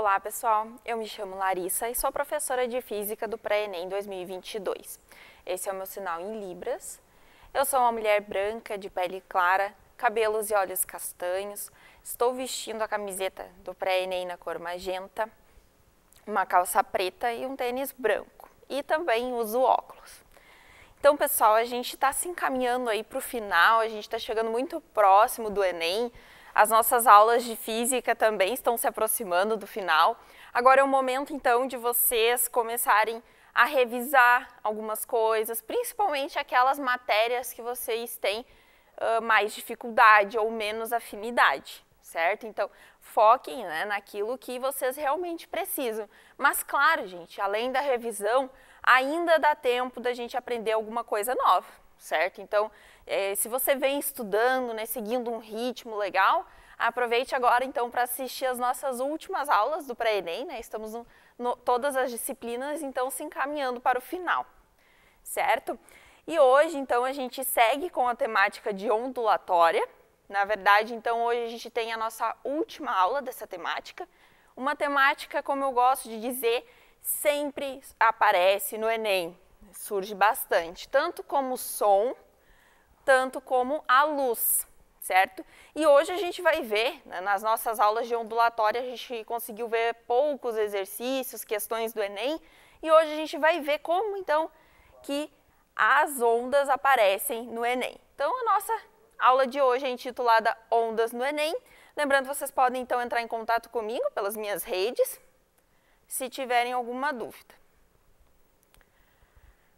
Olá, pessoal. Eu me chamo Larissa e sou professora de Física do Pré-ENEM 2022. Esse é o meu sinal em libras. Eu sou uma mulher branca, de pele clara, cabelos e olhos castanhos. Estou vestindo a camiseta do Pré-ENEM na cor magenta, uma calça preta e um tênis branco. E também uso óculos. Então, pessoal, a gente está se encaminhando aí para o final, a gente está chegando muito próximo do Enem. As nossas aulas de física também estão se aproximando do final. Agora é o momento então de vocês começarem a revisar algumas coisas, principalmente aquelas matérias que vocês têm uh, mais dificuldade ou menos afinidade, certo? Então, foquem né, naquilo que vocês realmente precisam. Mas, claro, gente, além da revisão, ainda dá tempo da gente aprender alguma coisa nova, certo? Então, é, se você vem estudando, né, seguindo um ritmo legal, aproveite agora então para assistir as nossas últimas aulas do pré-ENEM, né? Estamos no, no, todas as disciplinas então se encaminhando para o final, certo? E hoje então a gente segue com a temática de ondulatória. Na verdade, então hoje a gente tem a nossa última aula dessa temática. Uma temática, como eu gosto de dizer, sempre aparece no ENEM, surge bastante, tanto como som tanto como a luz, certo? E hoje a gente vai ver, né, nas nossas aulas de ondulatória, a gente conseguiu ver poucos exercícios, questões do Enem, e hoje a gente vai ver como, então, que as ondas aparecem no Enem. Então, a nossa aula de hoje é intitulada Ondas no Enem. Lembrando, vocês podem, então, entrar em contato comigo pelas minhas redes, se tiverem alguma dúvida.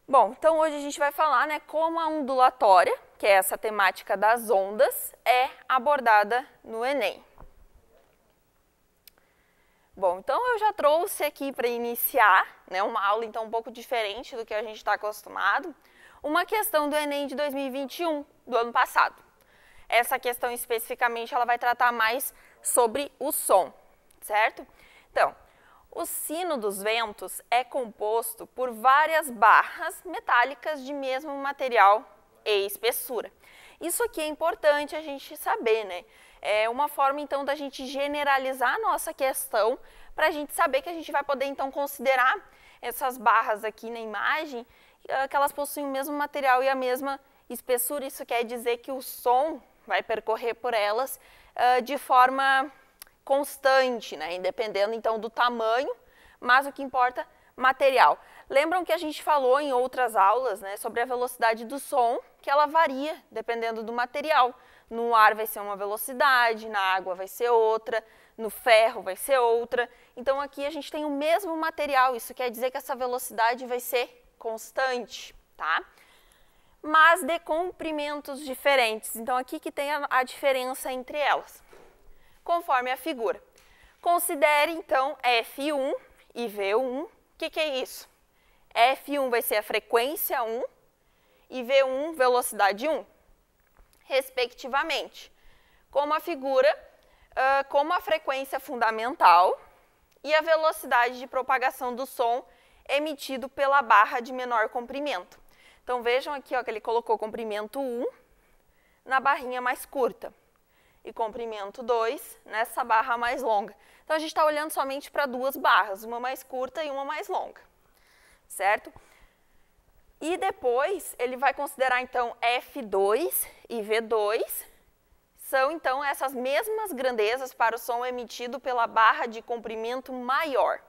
Bom, então hoje a gente vai falar né, como a ondulatória que é essa temática das ondas, é abordada no Enem. Bom, então eu já trouxe aqui para iniciar, né, uma aula então um pouco diferente do que a gente está acostumado, uma questão do Enem de 2021, do ano passado. Essa questão especificamente ela vai tratar mais sobre o som, certo? Então, o sino dos ventos é composto por várias barras metálicas de mesmo material e espessura. Isso aqui é importante a gente saber, né? É uma forma, então, da gente generalizar a nossa questão para a gente saber que a gente vai poder, então, considerar essas barras aqui na imagem, ah, que elas possuem o mesmo material e a mesma espessura. Isso quer dizer que o som vai percorrer por elas uh, de forma constante, né? Independendo, então, do tamanho, mas o que importa material. Lembram que a gente falou em outras aulas né, sobre a velocidade do som que ela varia dependendo do material. No ar vai ser uma velocidade, na água vai ser outra, no ferro vai ser outra. Então aqui a gente tem o mesmo material, isso quer dizer que essa velocidade vai ser constante, tá? Mas de comprimentos diferentes. Então aqui que tem a, a diferença entre elas, conforme a figura. Considere então F1 e V1. O que, que é isso? F1 vai ser a frequência 1 e V1 velocidade 1, respectivamente, como a figura, uh, como a frequência fundamental e a velocidade de propagação do som emitido pela barra de menor comprimento. Então vejam aqui ó, que ele colocou comprimento 1 na barrinha mais curta e comprimento 2 nessa barra mais longa. Então a gente está olhando somente para duas barras, uma mais curta e uma mais longa, certo? E depois ele vai considerar então F2 e V2 são então essas mesmas grandezas para o som emitido pela barra de comprimento maior,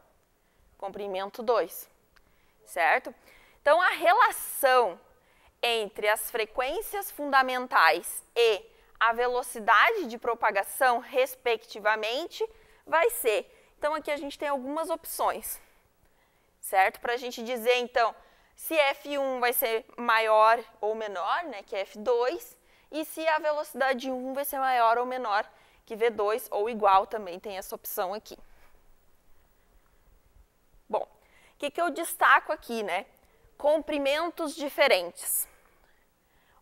comprimento 2, certo? Então a relação entre as frequências fundamentais e a velocidade de propagação, respectivamente, vai ser. Então aqui a gente tem algumas opções, certo? Para a gente dizer então se F1 vai ser maior ou menor, né, que F2, e se a velocidade 1 vai ser maior ou menor que V2, ou igual também tem essa opção aqui. Bom, o que, que eu destaco aqui, né? Comprimentos diferentes.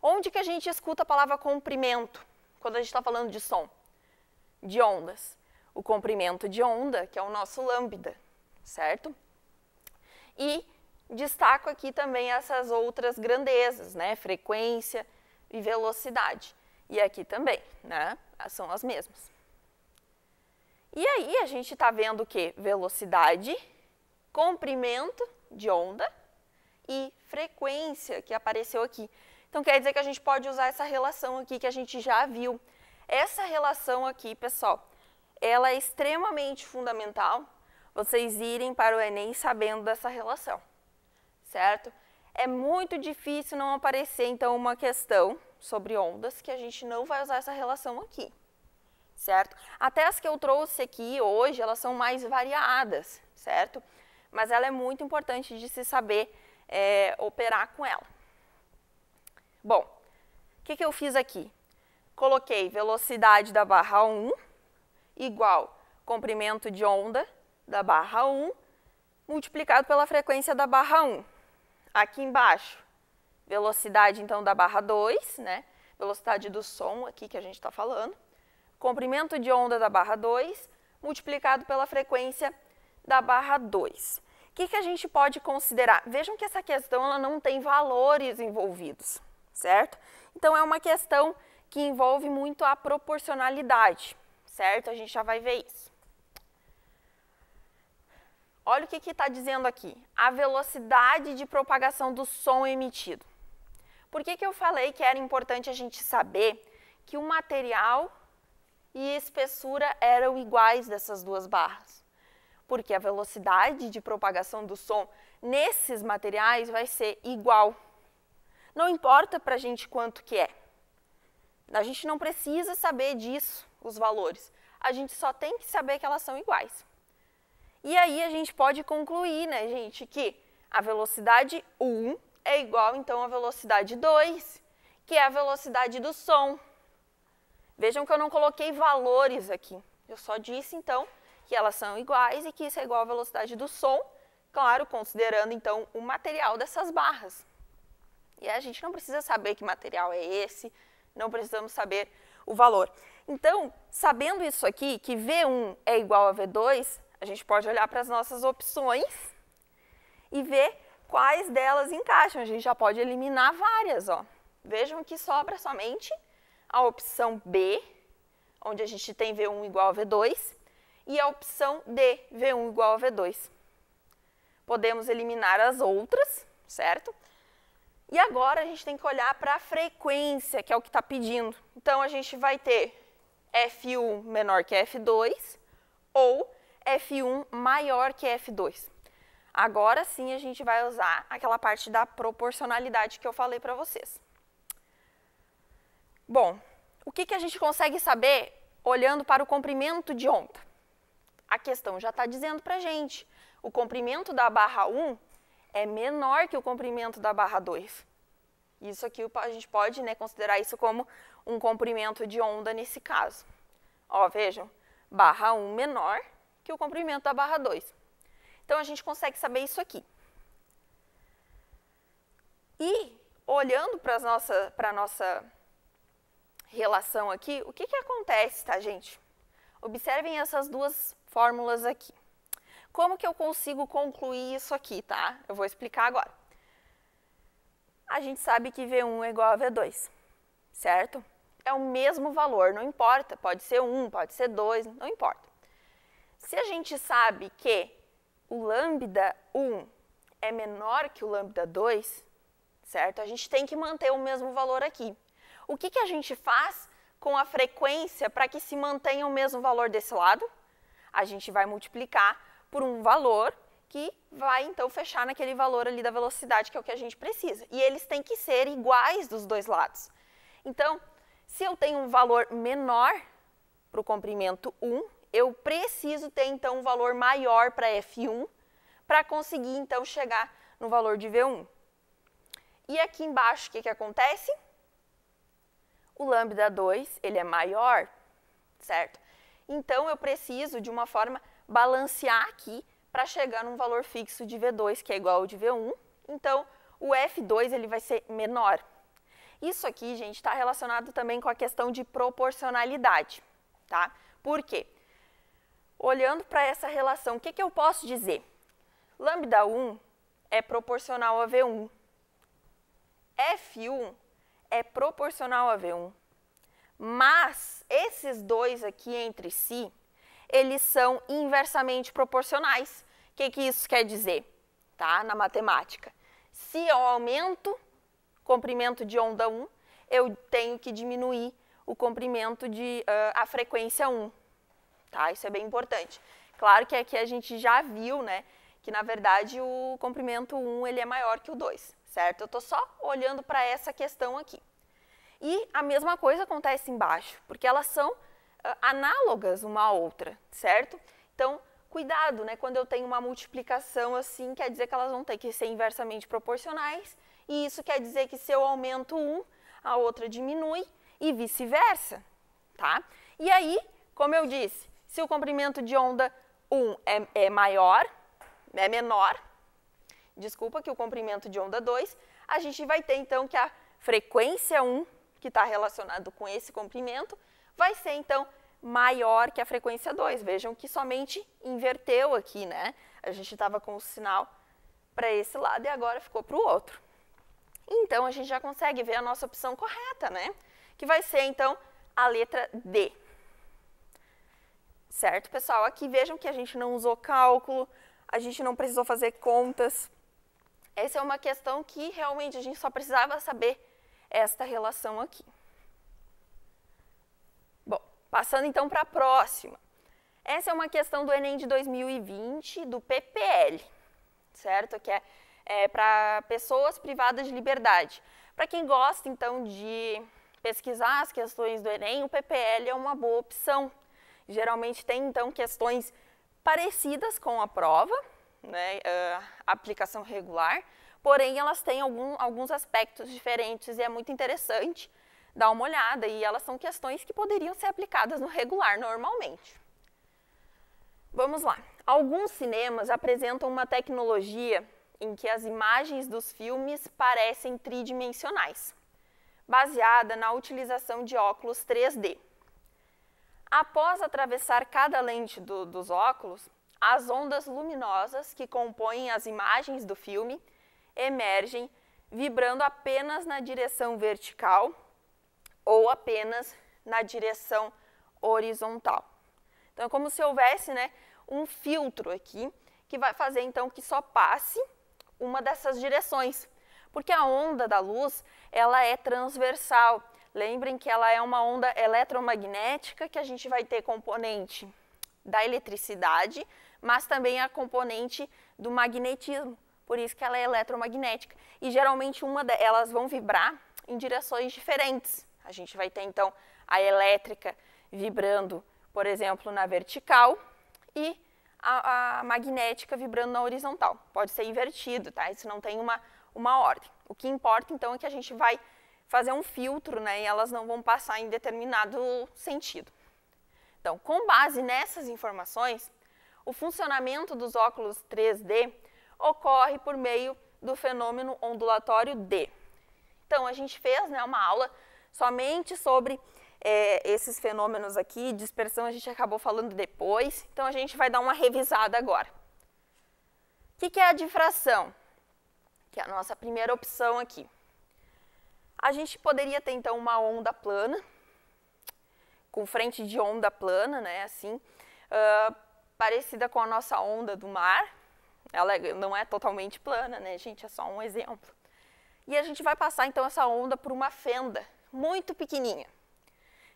Onde que a gente escuta a palavra comprimento quando a gente está falando de som? De ondas. O comprimento de onda, que é o nosso lambda, certo? E Destaco aqui também essas outras grandezas, né? Frequência e velocidade. E aqui também, né? São as mesmas. E aí a gente está vendo o que velocidade, comprimento de onda e frequência que apareceu aqui. Então quer dizer que a gente pode usar essa relação aqui que a gente já viu. Essa relação aqui, pessoal, ela é extremamente fundamental vocês irem para o Enem sabendo dessa relação certo? É muito difícil não aparecer, então, uma questão sobre ondas que a gente não vai usar essa relação aqui, certo? Até as que eu trouxe aqui hoje, elas são mais variadas, certo? Mas ela é muito importante de se saber é, operar com ela. Bom, o que, que eu fiz aqui? Coloquei velocidade da barra 1 igual comprimento de onda da barra 1 multiplicado pela frequência da barra 1 aqui embaixo, velocidade então da barra 2, né? Velocidade do som aqui que a gente está falando. Comprimento de onda da barra 2 multiplicado pela frequência da barra 2. O que, que a gente pode considerar? Vejam que essa questão ela não tem valores envolvidos, certo? Então, é uma questão que envolve muito a proporcionalidade, certo? A gente já vai ver isso. Olha o que está dizendo aqui, a velocidade de propagação do som emitido. Por que, que eu falei que era importante a gente saber que o material e espessura eram iguais dessas duas barras? Porque a velocidade de propagação do som nesses materiais vai ser igual. Não importa para a gente quanto que é. A gente não precisa saber disso, os valores. A gente só tem que saber que elas são iguais. E aí a gente pode concluir, né, gente, que a velocidade 1 é igual, então, à velocidade 2, que é a velocidade do som. Vejam que eu não coloquei valores aqui. Eu só disse, então, que elas são iguais e que isso é igual à velocidade do som, claro, considerando, então, o material dessas barras. E a gente não precisa saber que material é esse, não precisamos saber o valor. Então, sabendo isso aqui, que V1 é igual a V2, a gente pode olhar para as nossas opções e ver quais delas encaixam. A gente já pode eliminar várias. Ó. Vejam que sobra somente a opção B, onde a gente tem V1 igual a V2, e a opção D, V1 igual a V2. Podemos eliminar as outras, certo? E agora a gente tem que olhar para a frequência, que é o que está pedindo. Então, a gente vai ter F1 menor que F2 ou F1 maior que F2. Agora sim a gente vai usar aquela parte da proporcionalidade que eu falei para vocês. Bom, o que, que a gente consegue saber olhando para o comprimento de onda? A questão já está dizendo para a gente, o comprimento da barra 1 é menor que o comprimento da barra 2. Isso aqui a gente pode né, considerar isso como um comprimento de onda nesse caso. Ó, vejam, barra 1 menor que o comprimento da barra 2. Então, a gente consegue saber isso aqui. E, olhando para a nossa, nossa relação aqui, o que, que acontece, tá, gente? Observem essas duas fórmulas aqui. Como que eu consigo concluir isso aqui, tá? Eu vou explicar agora. A gente sabe que V1 é igual a V2, certo? É o mesmo valor, não importa, pode ser 1, pode ser 2, não importa. Se a gente sabe que o lambda 1 é menor que o lambda 2, certo? A gente tem que manter o mesmo valor aqui. O que, que a gente faz com a frequência para que se mantenha o mesmo valor desse lado? A gente vai multiplicar por um valor que vai então fechar naquele valor ali da velocidade que é o que a gente precisa. E eles têm que ser iguais dos dois lados. Então, se eu tenho um valor menor para o comprimento 1, eu preciso ter então um valor maior para F1 para conseguir então chegar no valor de V1. E aqui embaixo o que, que acontece? O lambda 2 ele é maior, certo? Então eu preciso de uma forma balancear aqui para chegar num valor fixo de V2 que é igual ao de V1. Então o F2 ele vai ser menor. Isso aqui, gente, está relacionado também com a questão de proporcionalidade, tá? Por quê? olhando para essa relação, o que, que eu posso dizer? Lambda 1 é proporcional a V1. F1 é proporcional a V1. Mas esses dois aqui entre si, eles são inversamente proporcionais. O que, que isso quer dizer tá? na matemática? Se eu aumento o comprimento de onda 1, eu tenho que diminuir o comprimento de uh, a frequência 1. Tá? Isso é bem importante. Claro que aqui a gente já viu, né, que na verdade o comprimento 1 ele é maior que o 2, certo? Eu estou só olhando para essa questão aqui. E a mesma coisa acontece embaixo, porque elas são uh, análogas uma à outra, certo? Então, cuidado, né? Quando eu tenho uma multiplicação assim, quer dizer que elas vão ter que ser inversamente proporcionais, e isso quer dizer que se eu aumento um, a outra diminui, e vice-versa, tá? E aí, como eu disse, se o comprimento de onda 1 é, é maior, é menor, desculpa, que o comprimento de onda 2, a gente vai ter então que a frequência 1, que está relacionado com esse comprimento, vai ser então maior que a frequência 2. Vejam que somente inverteu aqui, né? A gente estava com o sinal para esse lado e agora ficou para o outro. Então, a gente já consegue ver a nossa opção correta, né? Que vai ser, então, a letra D. Certo, pessoal? Aqui vejam que a gente não usou cálculo, a gente não precisou fazer contas. Essa é uma questão que realmente a gente só precisava saber esta relação aqui. Bom, passando então para a próxima. Essa é uma questão do Enem de 2020, do PPL, certo? Que é, é para pessoas privadas de liberdade. Para quem gosta, então, de pesquisar as questões do Enem, o PPL é uma boa opção geralmente tem então questões parecidas com a prova, né, aplicação regular, porém elas têm algum, alguns aspectos diferentes e é muito interessante dar uma olhada e elas são questões que poderiam ser aplicadas no regular normalmente. Vamos lá. Alguns cinemas apresentam uma tecnologia em que as imagens dos filmes parecem tridimensionais, baseada na utilização de óculos 3D. Após atravessar cada lente do, dos óculos, as ondas luminosas que compõem as imagens do filme emergem vibrando apenas na direção vertical ou apenas na direção horizontal. Então, é como se houvesse né, um filtro aqui que vai fazer então que só passe uma dessas direções, porque a onda da luz ela é transversal, Lembrem que ela é uma onda eletromagnética que a gente vai ter componente da eletricidade, mas também a componente do magnetismo. Por isso que ela é eletromagnética. E geralmente uma delas vão vibrar em direções diferentes. A gente vai ter então a elétrica vibrando, por exemplo, na vertical e a, a magnética vibrando na horizontal. Pode ser invertido, tá? Isso não tem uma, uma ordem. O que importa então é que a gente vai fazer um filtro, né, e elas não vão passar em determinado sentido. Então, com base nessas informações, o funcionamento dos óculos 3D ocorre por meio do fenômeno ondulatório D. Então, a gente fez né, uma aula somente sobre é, esses fenômenos aqui, dispersão a gente acabou falando depois, então a gente vai dar uma revisada agora. O que, que é a difração? Que é a nossa primeira opção aqui. A gente poderia ter então uma onda plana, com frente de onda plana, né, assim, uh, parecida com a nossa onda do mar. Ela é, não é totalmente plana, né, gente, é só um exemplo. E a gente vai passar então essa onda por uma fenda muito pequenininha.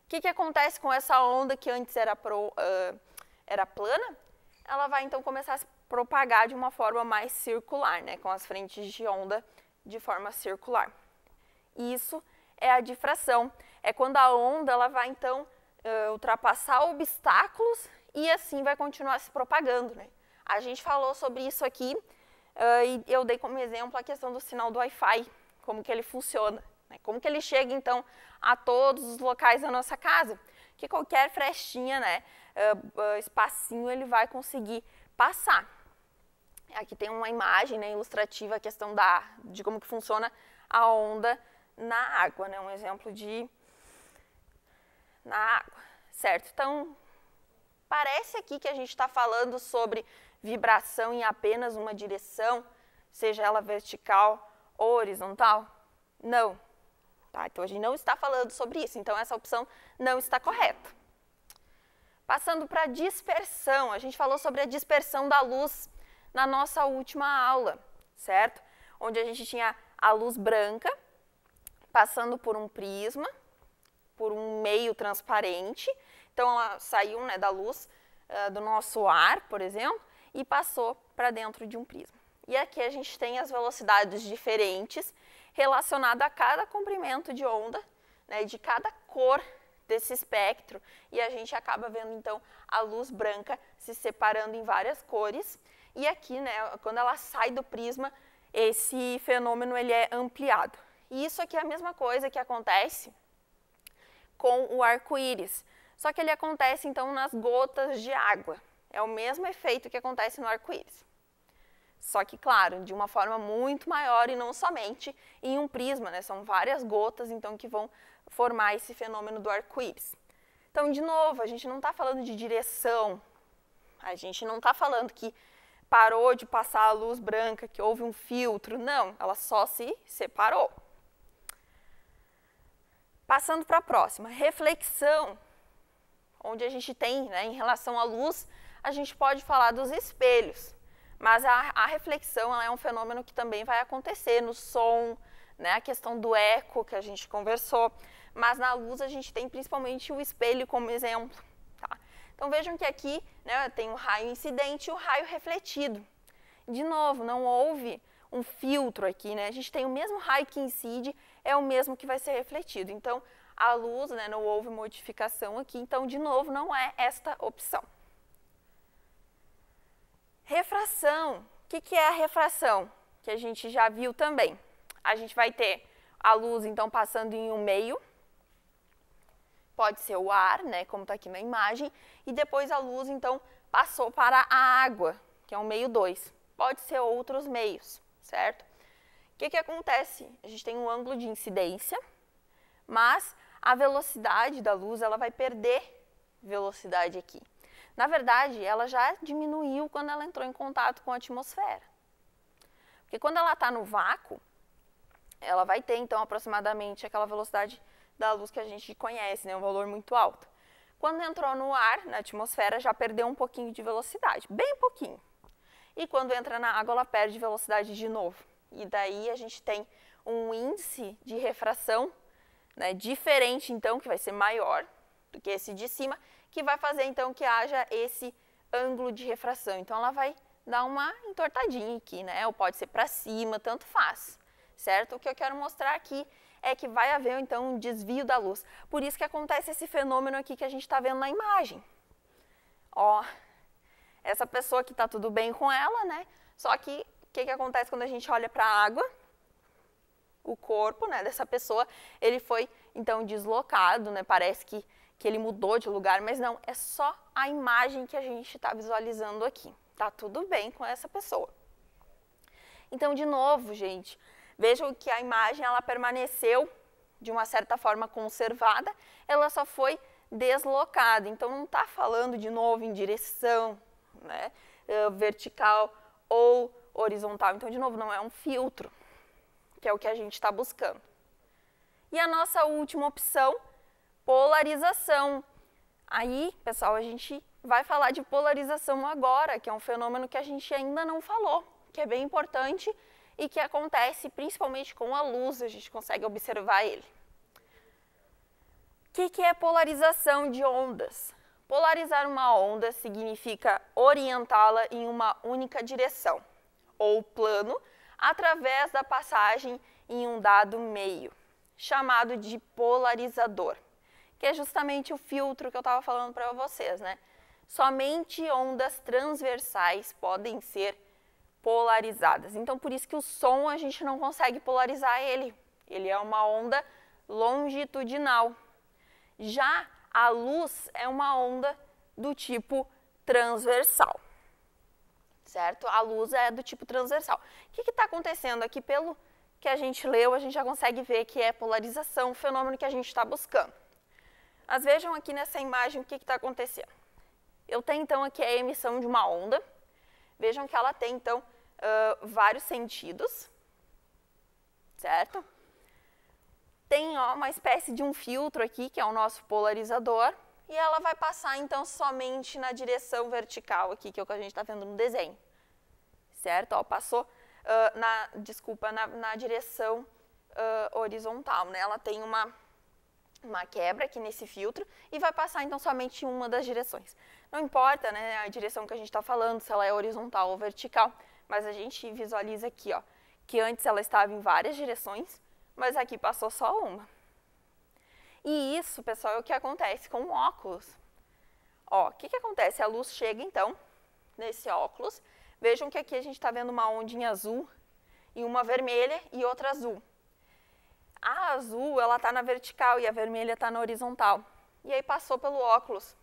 O que, que acontece com essa onda que antes era, pro, uh, era plana? Ela vai então começar a se propagar de uma forma mais circular, né, com as frentes de onda de forma circular. Isso é a difração. É quando a onda ela vai, então, eh, ultrapassar obstáculos e assim vai continuar se propagando. Né? A gente falou sobre isso aqui eh, e eu dei como exemplo a questão do sinal do Wi-Fi, como que ele funciona, né? como que ele chega então a todos os locais da nossa casa, que qualquer frestinha, né, eh, espacinho ele vai conseguir passar. Aqui tem uma imagem né, ilustrativa a questão da, de como que funciona a onda na água, né? um exemplo de na água, certo? Então, parece aqui que a gente está falando sobre vibração em apenas uma direção, seja ela vertical ou horizontal? Não. Tá, então, a gente não está falando sobre isso, então essa opção não está correta. Passando para a dispersão, a gente falou sobre a dispersão da luz na nossa última aula, certo? Onde a gente tinha a luz branca, passando por um prisma, por um meio transparente. Então, ela saiu né, da luz uh, do nosso ar, por exemplo, e passou para dentro de um prisma. E aqui a gente tem as velocidades diferentes relacionadas a cada comprimento de onda, né, de cada cor desse espectro. E a gente acaba vendo, então, a luz branca se separando em várias cores. E aqui, né, quando ela sai do prisma, esse fenômeno ele é ampliado. E isso aqui é a mesma coisa que acontece com o arco-íris, só que ele acontece então nas gotas de água. É o mesmo efeito que acontece no arco-íris. Só que, claro, de uma forma muito maior e não somente em um prisma, né? São várias gotas, então, que vão formar esse fenômeno do arco-íris. Então, de novo, a gente não está falando de direção, a gente não está falando que parou de passar a luz branca, que houve um filtro, não, ela só se separou. Passando para a próxima, reflexão, onde a gente tem, né, em relação à luz, a gente pode falar dos espelhos, mas a, a reflexão é um fenômeno que também vai acontecer no som, né, a questão do eco que a gente conversou, mas na luz a gente tem principalmente o espelho como exemplo. Tá? Então vejam que aqui né, tem o raio incidente e o raio refletido. De novo, não houve um filtro aqui, né? A gente tem o mesmo raio que incide, é o mesmo que vai ser refletido. Então, a luz, né, não houve modificação aqui, então, de novo, não é esta opção. Refração. O que, que é a refração? Que a gente já viu também. A gente vai ter a luz, então, passando em um meio, pode ser o ar, né, como está aqui na imagem, e depois a luz, então, passou para a água, que é o meio 2. Pode ser outros meios certo? O que, que acontece? A gente tem um ângulo de incidência, mas a velocidade da luz ela vai perder velocidade aqui. Na verdade, ela já diminuiu quando ela entrou em contato com a atmosfera. Porque quando ela está no vácuo, ela vai ter, então, aproximadamente aquela velocidade da luz que a gente conhece, né? um valor muito alto. Quando entrou no ar, na atmosfera, já perdeu um pouquinho de velocidade, bem pouquinho, e quando entra na água ela perde velocidade de novo. E daí a gente tem um índice de refração né, diferente, então, que vai ser maior do que esse de cima, que vai fazer, então, que haja esse ângulo de refração. Então, ela vai dar uma entortadinha aqui, né? Ou pode ser para cima, tanto faz, certo? O que eu quero mostrar aqui é que vai haver, então, um desvio da luz. Por isso que acontece esse fenômeno aqui que a gente está vendo na imagem. Ó, essa pessoa que está tudo bem com ela, né? Só que o que, que acontece quando a gente olha para a água? O corpo né, dessa pessoa, ele foi então deslocado, né? Parece que, que ele mudou de lugar, mas não, é só a imagem que a gente está visualizando aqui. Tá tudo bem com essa pessoa. Então, de novo, gente, vejam que a imagem ela permaneceu de uma certa forma conservada, ela só foi deslocada. Então, não está falando de novo em direção né? Eh, vertical ou horizontal. Então, de novo, não é um filtro, que é o que a gente está buscando. E a nossa última opção, polarização. Aí, pessoal, a gente vai falar de polarização agora, que é um fenômeno que a gente ainda não falou, que é bem importante e que acontece principalmente com a luz, a gente consegue observar ele. O que, que é polarização de ondas? Polarizar uma onda significa orientá-la em uma única direção, ou plano, através da passagem em um dado meio, chamado de polarizador, que é justamente o filtro que eu estava falando para vocês, né? Somente ondas transversais podem ser polarizadas. Então, por isso que o som a gente não consegue polarizar ele. Ele é uma onda longitudinal. Já a luz é uma onda do tipo transversal, certo? A luz é do tipo transversal. O que está acontecendo aqui? Pelo que a gente leu, a gente já consegue ver que é polarização, o fenômeno que a gente está buscando. Mas vejam aqui nessa imagem o que está acontecendo. Eu tenho então aqui a emissão de uma onda. Vejam que ela tem então uh, vários sentidos, certo? tem ó, uma espécie de um filtro aqui, que é o nosso polarizador, e ela vai passar, então, somente na direção vertical aqui, que é o que a gente está vendo no desenho, certo? Ó, passou, uh, na, desculpa, na, na direção uh, horizontal, né? Ela tem uma, uma quebra aqui nesse filtro e vai passar, então, somente em uma das direções. Não importa, né, a direção que a gente está falando, se ela é horizontal ou vertical, mas a gente visualiza aqui, ó, que antes ela estava em várias direções, mas aqui passou só uma. E isso, pessoal, é o que acontece com o óculos. Ó, o que, que acontece? A luz chega, então, nesse óculos. Vejam que aqui a gente está vendo uma ondinha azul e uma vermelha e outra azul. A azul, ela está na vertical e a vermelha está na horizontal. E aí passou pelo óculos.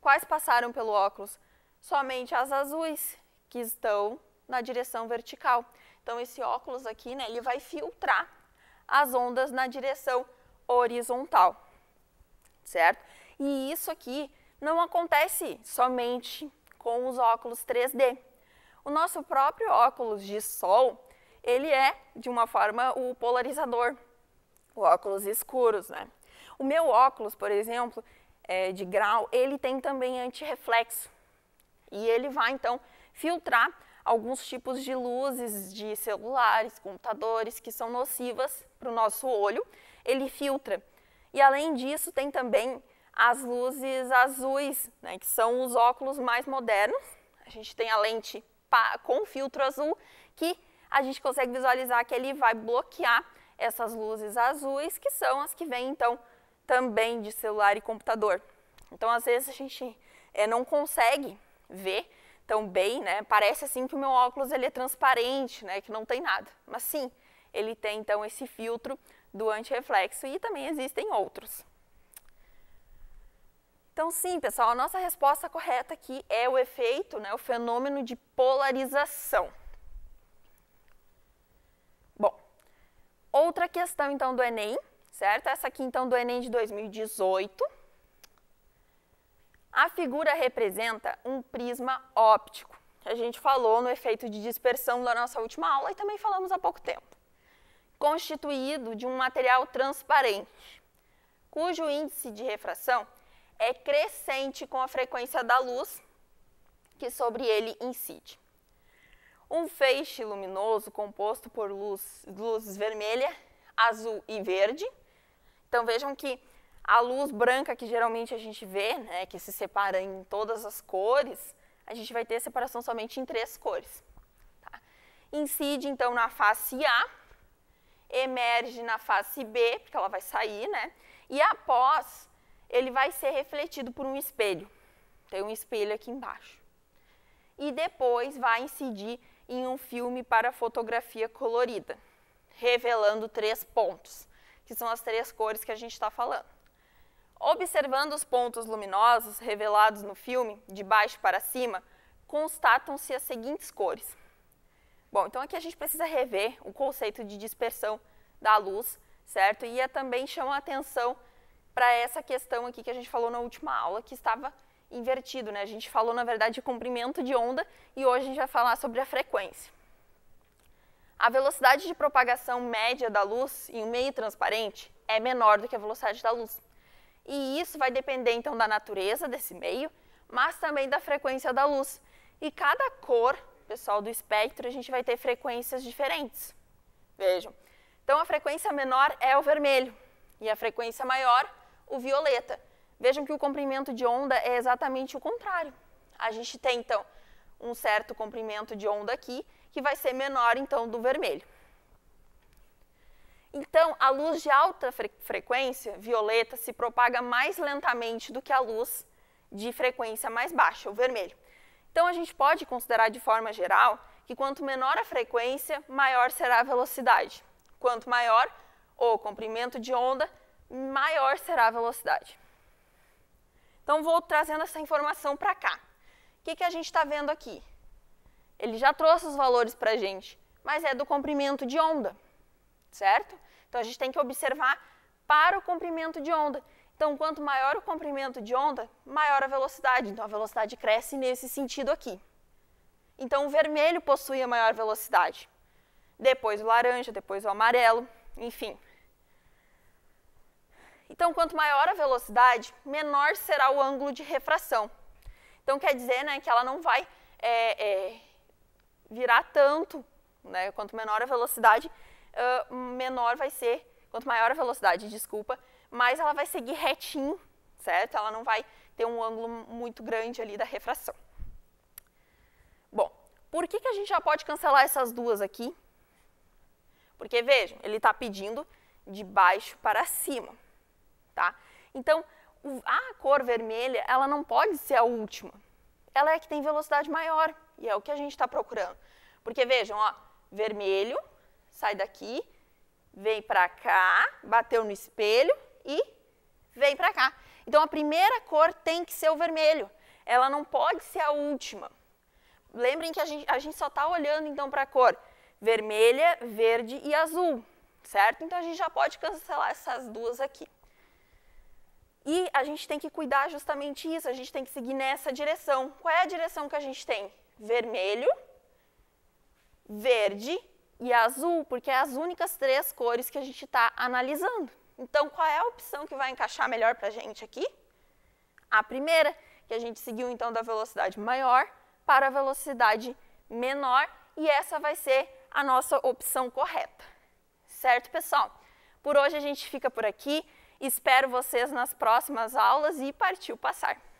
Quais passaram pelo óculos? Somente as azuis, que estão na direção vertical. Então, esse óculos aqui, né, ele vai filtrar as ondas na direção horizontal, certo? E isso aqui não acontece somente com os óculos 3D. O nosso próprio óculos de sol, ele é, de uma forma, o polarizador, o óculos escuros, né? O meu óculos, por exemplo, é, de grau, ele tem também antirreflexo. E ele vai, então, filtrar alguns tipos de luzes de celulares, computadores, que são nocivas para o nosso olho, ele filtra. E além disso, tem também as luzes azuis, né, que são os óculos mais modernos. A gente tem a lente com filtro azul, que a gente consegue visualizar que ele vai bloquear essas luzes azuis, que são as que vêm, então, também de celular e computador. Então, às vezes, a gente é, não consegue ver tão bem, né? Parece assim que o meu óculos ele é transparente, né? Que não tem nada. Mas sim, ele tem então esse filtro do antirreflexo e também existem outros. Então sim, pessoal, a nossa resposta correta aqui é o efeito, né? O fenômeno de polarização. Bom, outra questão então do Enem, certo? Essa aqui então do Enem de 2018 a figura representa um prisma óptico, que a gente falou no efeito de dispersão da nossa última aula e também falamos há pouco tempo, constituído de um material transparente, cujo índice de refração é crescente com a frequência da luz que sobre ele incide. Um feixe luminoso composto por luz, luzes vermelha, azul e verde. Então vejam que a luz branca que geralmente a gente vê, né, que se separa em todas as cores, a gente vai ter separação somente em três cores. Tá? Incide, então, na face A, emerge na face B, porque ela vai sair, né? E após, ele vai ser refletido por um espelho. Tem um espelho aqui embaixo. E depois vai incidir em um filme para fotografia colorida, revelando três pontos, que são as três cores que a gente está falando. Observando os pontos luminosos revelados no filme, de baixo para cima, constatam-se as seguintes cores. Bom, então aqui a gente precisa rever o conceito de dispersão da luz, certo? E é também chama a atenção para essa questão aqui que a gente falou na última aula, que estava invertido, né? A gente falou, na verdade, de comprimento de onda e hoje a gente vai falar sobre a frequência. A velocidade de propagação média da luz em um meio transparente é menor do que a velocidade da luz. E isso vai depender então da natureza desse meio, mas também da frequência da luz. E cada cor, pessoal do espectro, a gente vai ter frequências diferentes. Vejam. Então a frequência menor é o vermelho e a frequência maior o violeta. Vejam que o comprimento de onda é exatamente o contrário. A gente tem então um certo comprimento de onda aqui que vai ser menor então do vermelho. Então, a luz de alta fre frequência, violeta, se propaga mais lentamente do que a luz de frequência mais baixa, o vermelho. Então, a gente pode considerar de forma geral que quanto menor a frequência, maior será a velocidade. Quanto maior o comprimento de onda, maior será a velocidade. Então, vou trazendo essa informação para cá. O que, que a gente está vendo aqui? Ele já trouxe os valores para a gente, mas é do comprimento de onda certo? Então, a gente tem que observar para o comprimento de onda. Então, quanto maior o comprimento de onda, maior a velocidade. Então, a velocidade cresce nesse sentido aqui. Então, o vermelho possui a maior velocidade. Depois o laranja, depois o amarelo, enfim. Então, quanto maior a velocidade, menor será o ângulo de refração. Então, quer dizer né, que ela não vai é, é, virar tanto, né, quanto menor a velocidade, ah, menor vai ser, quanto maior a velocidade, desculpa, mais ela vai seguir retinho, certo? Ela não vai ter um ângulo muito grande ali da refração. Bom, por que, que a gente já pode cancelar essas duas aqui? Porque, vejam, ele está pedindo de baixo para cima, tá? Então, a cor vermelha, ela não pode ser a última. Ela é que tem velocidade maior, e é o que a gente está procurando. Porque, vejam, ó, vermelho, sai daqui, vem para cá, bateu no espelho e vem para cá. Então a primeira cor tem que ser o vermelho. Ela não pode ser a última. Lembrem que a gente, a gente só está olhando então para a cor vermelha, verde e azul, certo? Então a gente já pode cancelar essas duas aqui. E a gente tem que cuidar justamente isso, a gente tem que seguir nessa direção. Qual é a direção que a gente tem? Vermelho, verde e azul, porque é as únicas três cores que a gente está analisando. Então, qual é a opção que vai encaixar melhor para a gente aqui? A primeira, que a gente seguiu então da velocidade maior para a velocidade menor, e essa vai ser a nossa opção correta. Certo, pessoal? Por hoje a gente fica por aqui. Espero vocês nas próximas aulas e partiu passar!